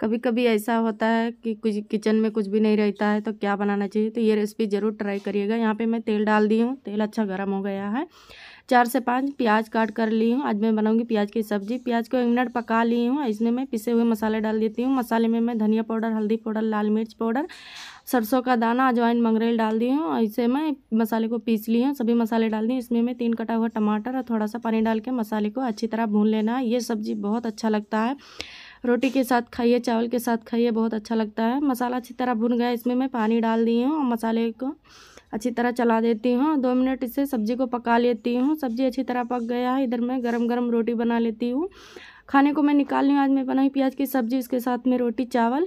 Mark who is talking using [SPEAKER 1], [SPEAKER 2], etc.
[SPEAKER 1] कभी कभी ऐसा होता है कि कुछ किचन में कुछ भी नहीं रहता है तो क्या बनाना चाहिए तो ये रेसिपी ज़रूर ट्राई करिएगा यहाँ पे मैं तेल डाल दी हूँ तेल अच्छा गर्म हो गया है चार से पाँच प्याज काट कर ली हूँ आज मैं बनाऊँगी प्याज की सब्ज़ी प्याज को एक मिनट पका ली हूँ इसमें मैं पिसे हुए मसाले डाल देती हूँ मसाले में मैं धनिया पाउडर हल्दी पाउडर लाल मिर्च पाउडर सरसों का दाना अजवाइन मंगरेल डाल दी हूँ इसे मैं मसाले को पीस ली हूँ सभी मसाले डाल दी इसमें मैं तीन कटा हुआ टमाटर और थोड़ा सा पानी डाल के मसाले को अच्छी तरह भून लेना है ये सब्ज़ी बहुत अच्छा लगता है रोटी के साथ खाइए चावल के साथ खाइए बहुत अच्छा लगता है मसाला अच्छी तरह भुन गया इसमें मैं पानी डाल दी हूँ और मसाले को अच्छी तरह चला देती हूँ दो मिनट इसे सब्ज़ी को पका लेती हूँ सब्ज़ी अच्छी तरह पक गया है इधर मैं गरम गरम रोटी बना लेती हूँ खाने को मैं निकाल रही हूँ आज मैं बनाई प्याज की सब्ज़ी उसके साथ में रोटी चावल